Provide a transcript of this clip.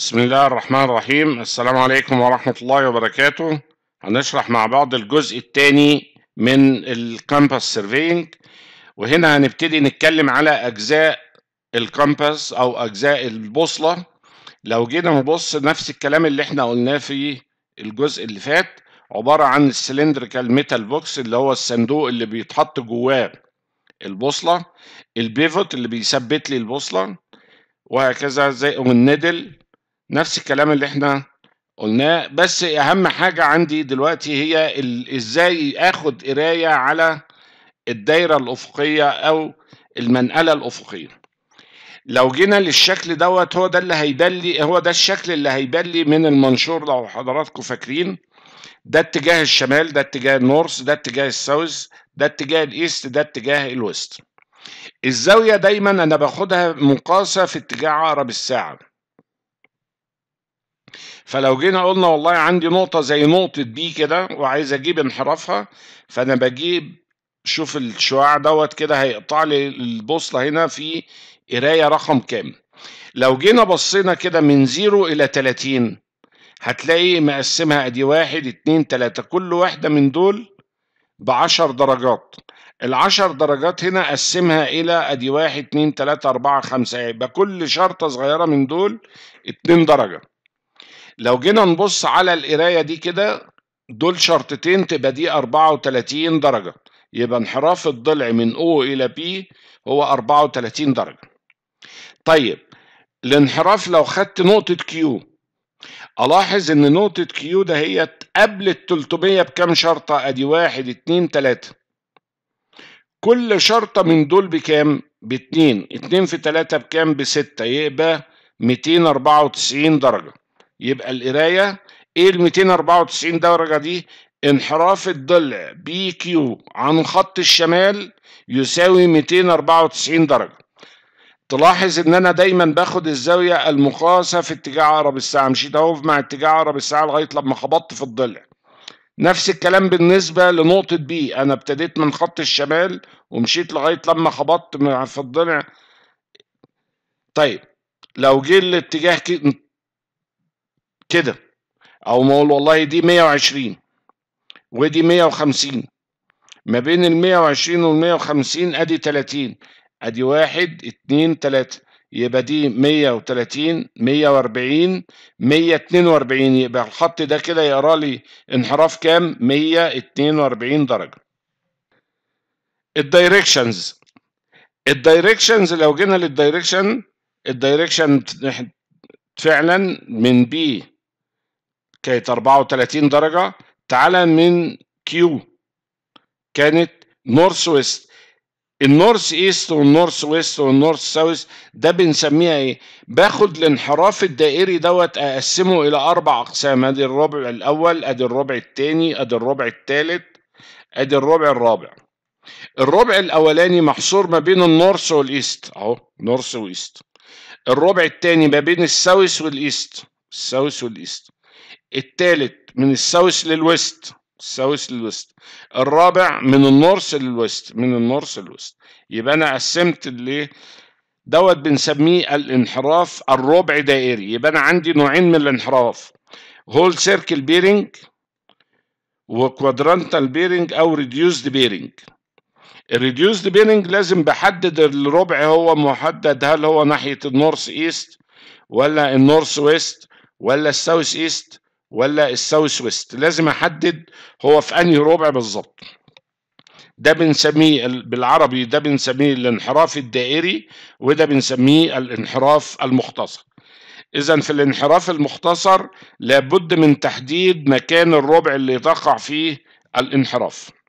بسم الله الرحمن الرحيم السلام عليكم ورحمة الله وبركاته هنشرح مع بعض الجزء الثاني من الكامبس سيرفينج وهنا هنبتدي نتكلم على أجزاء الكامبس أو أجزاء البوصلة لو جينا نبص نفس الكلام اللي احنا قلناه في الجزء اللي فات عبارة عن السلندريكال ميتال بوكس اللي هو الصندوق اللي بيتحط جواه البوصلة البيفوت اللي بيثبت لي البوصلة وهكذا زي النيدل نفس الكلام اللي احنا قلناه بس اهم حاجة عندي دلوقتي هي ازاي اخد قراية على الدايرة الافقية او المنقلة الافقية لو جينا للشكل دوت هو ده اللي هيبان لي هو ده الشكل اللي هيبان لي من المنشور لو حضراتكم فاكرين ده اتجاه الشمال ده اتجاه النورث ده اتجاه الساوث ده اتجاه الايست ده اتجاه الويست الزاوية دايما انا باخدها مقاسة في اتجاه عقرب الساعة فلو جينا قلنا والله عندي نقطة زي نقطة بي كده وعايز أجيب انحرافها فأنا بجيب شوف الشعاع دوت كده هيقطع لي البوصلة هنا في قراية رقم كام لو جينا بصينا كده من زيرو إلى تلاتين هتلاقي مقسمها أدي واحد اتنين تلاتة كل واحدة من دول بعشر درجات العشر درجات هنا قسمها إلى أدي واحد اتنين تلاتة أربعة خمسة يبقى كل شرطة صغيرة من دول اتنين درجة لو جينا نبص على القراية دي كده دول شرطتين تبقى دي 34 درجة يبقى انحراف الضلع من O إلى B هو 34 درجة طيب الانحراف لو خدت نقطة Q ألاحظ إن نقطة Q ده هي قبل ال 300 بكام شرطة أدي واحد اتنين تلاتة كل شرطة من دول بكام؟ باتنين اتنين في تلاتة بكام؟ بستة يبقى 294 درجة يبقى القرايه ايه ال 294 درجه دي انحراف الضلع بي كيو عن خط الشمال يساوي 294 درجه تلاحظ ان انا دايما باخد الزاويه المقاسه في اتجاه عقرب الساعه مشيت اهو مع اتجاه عقرب الساعه لغايه لما خبطت في الضلع نفس الكلام بالنسبه لنقطه بي انا ابتديت من خط الشمال ومشيت لغايه لما خبطت في الضلع طيب لو جه الاتجاه كده او ما اقول والله دي 120 ودي 150 ما بين ال 120 وال 150 ادي 30 ادي 1 2 3 يبقى دي 130 140 142 يبقى الخط ده كده يقرا لي انحراف كام 142 درجة الدايركشنز الدايركشنز لو جينا للدايركشن الدايركشن فعلا من بي كانت 34 درجة تعالى من كيو كانت نورث ويست النورث ايست والنورث ويست والنورث ساوث ده بنسميها ايه باخد الانحراف الدائري دوت اقسمه الى اربع اقسام ادي الربع الاول ادي الربع الثاني ادي الربع الثالث ادي الربع الرابع الربع الاولاني محصور ما بين النورث والايست اهو نورث وايست الربع الثاني ما بين الساوث والايست الساوث والايست الثالث من الساوث للويست الساوس للويست الرابع من النورث للويست من النورث للويست يبقى انا قسمت اللي إيه؟ دوت بنسميه الانحراف الربع دائري يبقى انا عندي نوعين من الانحراف هول سيركل بيرنج وكوادرانتال بيرنج او ريديوسد بيرنج الريديوسد بيرنج لازم بحدد الربع هو محدد هل هو ناحيه النورث ايست ولا النورث ويست ولا الساوث ايست ولا الساوث ويست لازم احدد هو في انهي ربع بالظبط ده بنسميه بالعربي ده بنسميه الانحراف الدائري وده بنسميه الانحراف المختصر إذا في الانحراف المختصر لابد من تحديد مكان الربع اللي تقع فيه الانحراف